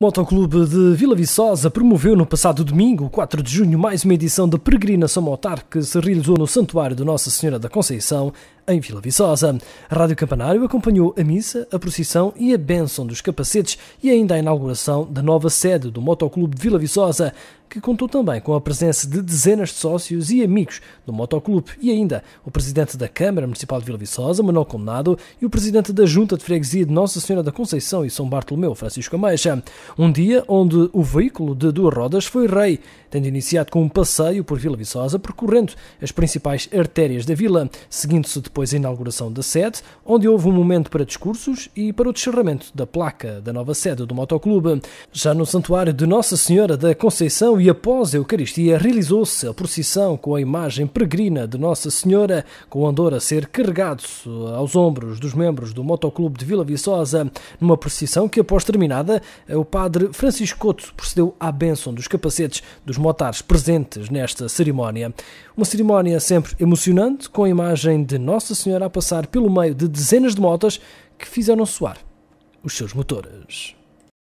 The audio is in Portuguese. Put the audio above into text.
O Motoclube de Vila Viçosa promoveu no passado domingo, 4 de junho, mais uma edição da peregrinação motar que se realizou no Santuário de Nossa Senhora da Conceição, em Vila Viçosa. A Rádio Campanário acompanhou a missa, a procissão e a bênção dos capacetes e ainda a inauguração da nova sede do Motoclube de Vila Viçosa, que contou também com a presença de dezenas de sócios e amigos do Motoclube e ainda o presidente da Câmara Municipal de Vila Viçosa, Manuel Condenado, e o presidente da Junta de Freguesia de Nossa Senhora da Conceição e São Bartolomeu, Francisco Ameixa. Um dia onde o veículo de duas rodas foi rei, tendo iniciado com um passeio por Vila Viçosa, percorrendo as principais artérias da vila, seguindo-se depois depois a inauguração da sede, onde houve um momento para discursos e para o descerramento da placa da nova sede do Motoclube. Já no Santuário de Nossa Senhora da Conceição e após a Eucaristia, realizou-se a procissão com a imagem peregrina de Nossa Senhora, com o andor a ser carregado aos ombros dos membros do Motoclube de Vila Viçosa, numa procissão que, após terminada, o padre Francisco Couto procedeu à bênção dos capacetes dos motares presentes nesta cerimónia. Uma cerimónia sempre emocionante, com a imagem de Nossa nossa Senhora a passar pelo meio de dezenas de motas que fizeram soar os seus motores.